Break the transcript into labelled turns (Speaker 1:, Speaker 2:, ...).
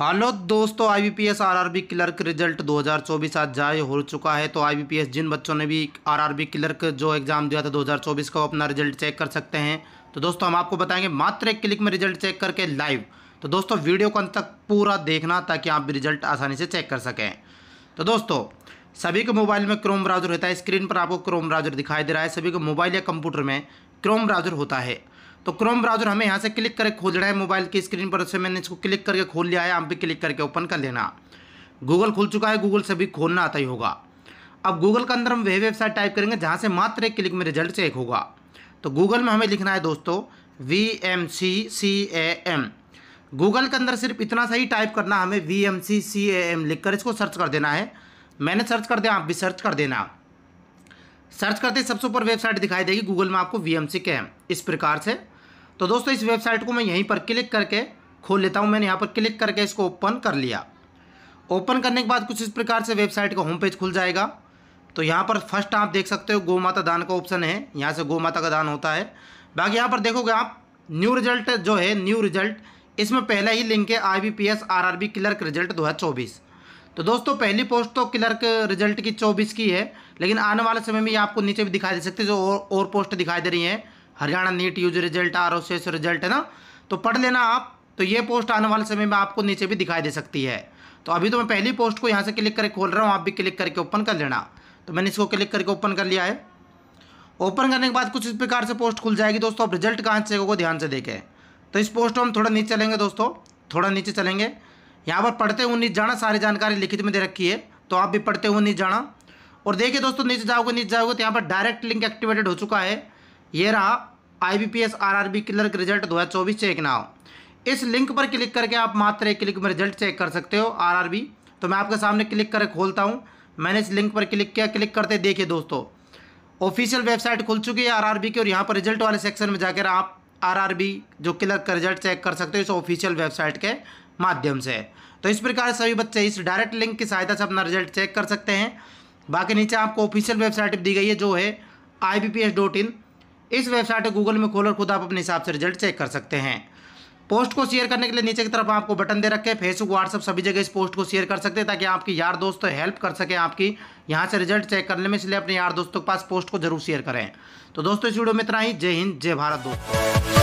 Speaker 1: hello हाँ दोस्तों IBPS RRB clerk result 2024 आज जारी हो चुका है तो आईबीपीएस जिन बच्चों ने भी आरआरबी क्लर्क जो एग्ज़ाम दिया था 2024 का वो अपना रिजल्ट चेक कर सकते हैं तो दोस्तों हम आपको बताएंगे मात्र एक क्लिक में रिजल्ट चेक करके लाइव तो दोस्तों वीडियो को अंत तक पूरा देखना ताकि आप भी रिजल्ट आसानी से चेक कर सकें तो दोस्तों सभी के मोबाइल में क्रोम ब्राउजर होता है स्क्रीन पर आपको क्रोम ब्राउजर दिखाई दे रहा है सभी के मोबाइल या कंप्यूटर में क्रोम ब्राउजर होता है तो क्रोम ब्राउजर हमें यहाँ से क्लिक करके खोल रहा है मोबाइल की स्क्रीन पर उससे मैंने इसको क्लिक करके खोल लिया है आप भी क्लिक करके ओपन कर लेना गूगल खुल चुका है गूगल से भी खोलना आता ही होगा अब गूगल के अंदर हम वह वेबसाइट टाइप करेंगे जहाँ से मात्र एक क्लिक में रिजल्ट चेक होगा तो गूगल में हमें लिखना है दोस्तों V M C C A M Google के अंदर सिर्फ इतना सा ही टाइप करना हमें V M C C A M लिख कर इसको सर्च कर देना है मैंने सर्च कर दिया आप भी सर्च कर देना सर्च करते सबसे ऊपर वेबसाइट दिखाई देगी गूगल में आपको वी एम सी के एम इस प्रकार से तो दोस्तों इस वेबसाइट को मैं यहीं पर क्लिक करके खोल लेता हूँ मैंने यहाँ पर क्लिक करके इसको ओपन कर लिया ओपन करने के बाद कुछ इस प्रकार से वेबसाइट का होम पेज खुल जाएगा तो यहाँ पर फर्स्ट आप देख सकते हो गौ माता दान का ऑप्शन है यहाँ से गौ माता का दान होता है बाकी यहाँ पर देखोगे आप न्यू रिजल्ट जो है न्यू रिजल्ट इसमें पहला ही लिंक है I B P S R R B clerk result दो हज़ार चौबीस तो दोस्तों पहली पोस्ट तो क्लर्क रिजल्ट की चौबीस की है लेकिन आने वाले समय में ये आपको नीचे भी दिखाई दे सकती है जो और, और पोस्ट दिखाई दे रही हैं Haryana NEET UG result R O result है ना तो पढ़ लेना आप तो ये पोस्ट आने वाले समय में आपको नीचे भी दिखाई दे सकती है तो अभी तो मैं पहली पोस्ट को यहाँ से क्लिक करके खोल रहा हूँ आप भी क्लिक करके ओपन कर लेना तो मैंने इसको क्लिक करके ओपन कर लिया है ओपन करने के बाद कुछ इस प्रकार से पोस्ट खुल जाएगी दोस्तों आप रिजल्ट कहाँ से होगा ध्यान से देखें तो इस पोस्ट को हम थोड़ा नीचे चलेंगे दोस्तों थोड़ा नीचे चलेंगे यहाँ पर पढ़ते हुए नीचे जाना सारी जानकारी लिखित में दे रखी है तो आप भी पढ़ते हुए नीचे जाना और देखिए दोस्तों नीचे जाओगे नीचे जाओगे तो यहाँ पर डायरेक्ट लिंक एक्टिवेटेड हो चुका है ये रहा I B P S R R B clerk result दो हज़ार चौबीस चेक नाव इस लिंक पर क्लिक करके आप मात्र एक क्लिक में रिजल्ट चेक कर सकते हो आर आर बी तो मैं आपके सामने क्लिक करके खोलता हूँ मैंने इस लिंक पर क्लिक किया क्लिक करते देखिए दोस्तों ऑफिशियल वेबसाइट खुल चुकी है आरआरबी की और यहाँ पर रिजल्ट वाले सेक्शन में जाकर आप आरआरबी जो क्लर्क का रिजल्ट चेक कर सकते हो इस ऑफिशियल वेबसाइट के माध्यम से तो इस प्रकार सभी बच्चे इस डायरेक्ट लिंक की सहायता से अपना रिजल्ट चेक कर सकते हैं बाकी नीचे आपको ऑफिशियल वेबसाइट दी गई है जो है आई इस वेबसाइट को गूगल में खोल खुद आप अपने हिसाब से रिजल्ट चेक कर सकते हैं पोस्ट को शेयर करने के लिए नीचे की तरफ आपको बटन दे रखे फेसबुक व्हाट्सअप सभी जगह इस पोस्ट को शेयर कर सकते हैं ताकि आपकी यार दोस्त हेल्प कर सके आपकी यहाँ से रिजल्ट चेक करने में इसलिए अपने यार दोस्तों के पास पोस्ट को जरूर शेयर करें तो दोस्तों इस वीडियो में इतना ही जय हिंद जय भारत दोस्तों